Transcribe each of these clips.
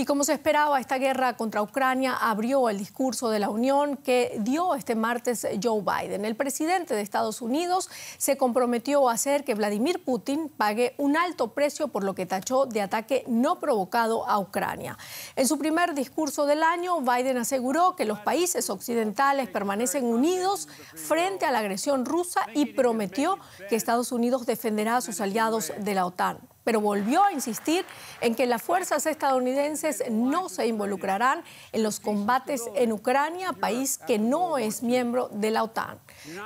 Y como se esperaba, esta guerra contra Ucrania abrió el discurso de la Unión que dio este martes Joe Biden. El presidente de Estados Unidos se comprometió a hacer que Vladimir Putin pague un alto precio por lo que tachó de ataque no provocado a Ucrania. En su primer discurso del año, Biden aseguró que los países occidentales permanecen unidos frente a la agresión rusa y prometió que Estados Unidos defenderá a sus aliados de la OTAN pero volvió a insistir en que las fuerzas estadounidenses no se involucrarán en los combates en Ucrania, país que no es miembro de la OTAN.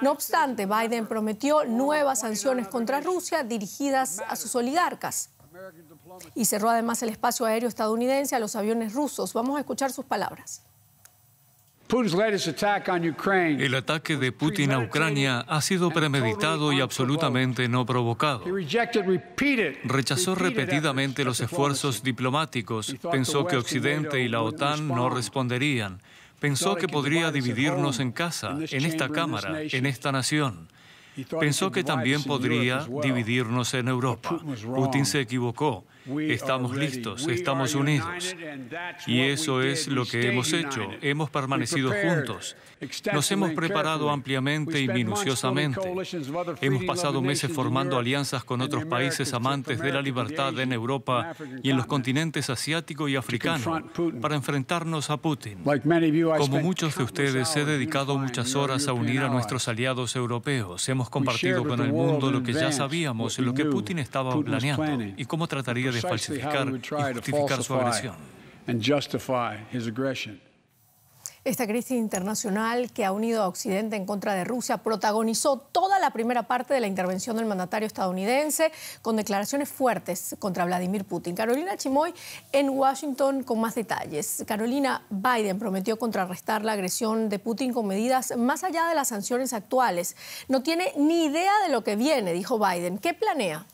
No obstante, Biden prometió nuevas sanciones contra Rusia dirigidas a sus oligarcas. Y cerró además el espacio aéreo estadounidense a los aviones rusos. Vamos a escuchar sus palabras. El ataque de Putin a Ucrania ha sido premeditado y absolutamente no provocado. Rechazó repetidamente los esfuerzos diplomáticos, pensó que Occidente y la OTAN no responderían, pensó que podría dividirnos en casa, en esta Cámara, en esta nación. Pensó que también podría dividirnos en Europa. Putin se equivocó. Estamos listos, estamos unidos. Y eso es lo que hemos hecho. Hemos permanecido juntos. Nos hemos preparado ampliamente y minuciosamente. Hemos pasado meses formando alianzas con otros países amantes de la libertad en Europa y en los continentes asiático y africano para enfrentarnos a Putin. Como muchos de ustedes, he dedicado muchas horas a unir a nuestros aliados europeos. Hemos compartido con el mundo lo que ya sabíamos, lo que Putin estaba planeando y cómo trataría falsificar y justificar su agresión. Esta crisis internacional que ha unido a Occidente en contra de Rusia protagonizó toda la primera parte de la intervención del mandatario estadounidense con declaraciones fuertes contra Vladimir Putin. Carolina Chimoy en Washington con más detalles. Carolina Biden prometió contrarrestar la agresión de Putin con medidas más allá de las sanciones actuales. No tiene ni idea de lo que viene, dijo Biden. ¿Qué planea?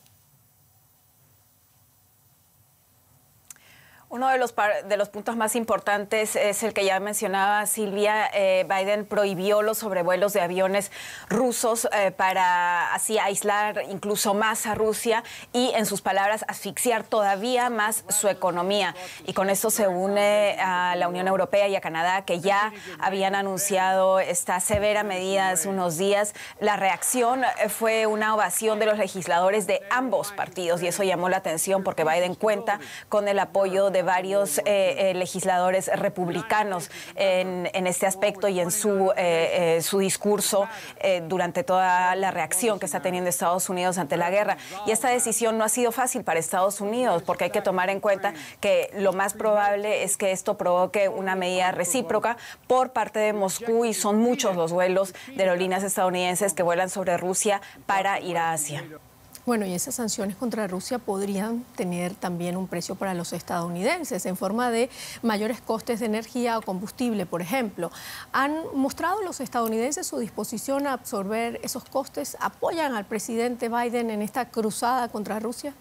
Uno de los, de los puntos más importantes es el que ya mencionaba Silvia. Eh, Biden prohibió los sobrevuelos de aviones rusos eh, para así aislar incluso más a Rusia y, en sus palabras, asfixiar todavía más su economía. Y con esto se une a la Unión Europea y a Canadá, que ya habían anunciado esta severa medida hace unos días. La reacción fue una ovación de los legisladores de ambos partidos y eso llamó la atención porque Biden cuenta con el apoyo de varios eh, eh, legisladores republicanos en, este aspecto y en su, eh, su discurso durante toda la reacción que está teniendo Estados Unidos ante la guerra. Y esta decisión no ha sido fácil para Estados Unidos porque hay que tomar en cuenta que lo más probable es que esto provoque una medida recíproca por parte de Moscú y son muchos los vuelos de aerolíneas estadounidenses que vuelan sobre Rusia para ir a Asia. Bueno, y esas sanciones contra Rusia podrían tener también un precio para los estadounidenses en forma de mayores costes de energía o combustible, por ejemplo. ¿Han mostrado los estadounidenses su disposición a absorber esos costes? ¿Apoyan al presidente Biden en esta cruzada contra Rusia?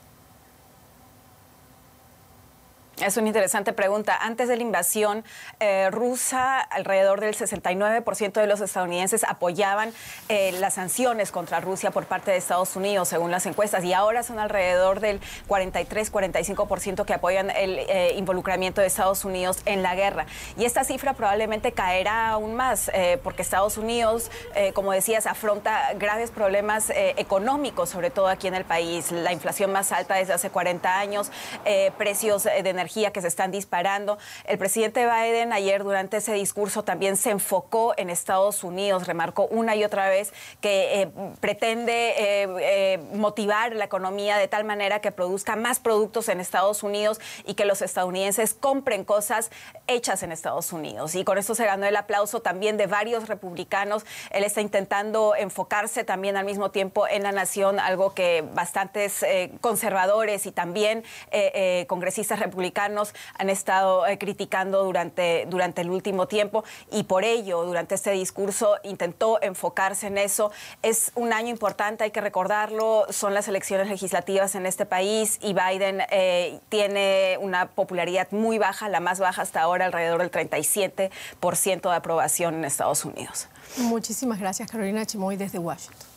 Es una interesante pregunta. Antes de la invasión eh, rusa, alrededor del 69% de los estadounidenses apoyaban eh, las sanciones contra Rusia por parte de Estados Unidos, según las encuestas, y ahora son alrededor del 43-45% que apoyan el eh, involucramiento de Estados Unidos en la guerra. Y esta cifra probablemente caerá aún más, porque Estados Unidos, como decías, afronta graves problemas económicos, sobre todo aquí en el país, la inflación más alta desde hace 40 años, precios de energía que se están disparando. El presidente Biden ayer durante ese discurso también se enfocó en Estados Unidos, remarcó una y otra vez que eh, pretende eh, eh, motivar la economía de tal manera que produzca más productos en Estados Unidos y que los estadounidenses compren cosas hechas en Estados Unidos. Y con esto se ganó el aplauso también de varios republicanos. Él está intentando enfocarse también al mismo tiempo en la nación, algo que bastantes conservadores y también congresistas republicanos han estado eh, criticando durante, durante el último tiempo y por ello, durante este discurso, intentó enfocarse en eso. Es un año importante, hay que recordarlo, son las elecciones legislativas en este país y Biden eh, tiene una popularidad muy baja, la más baja hasta ahora, alrededor del 37% de aprobación en Estados Unidos. Muchísimas gracias, Carolina Chimoy, desde Washington.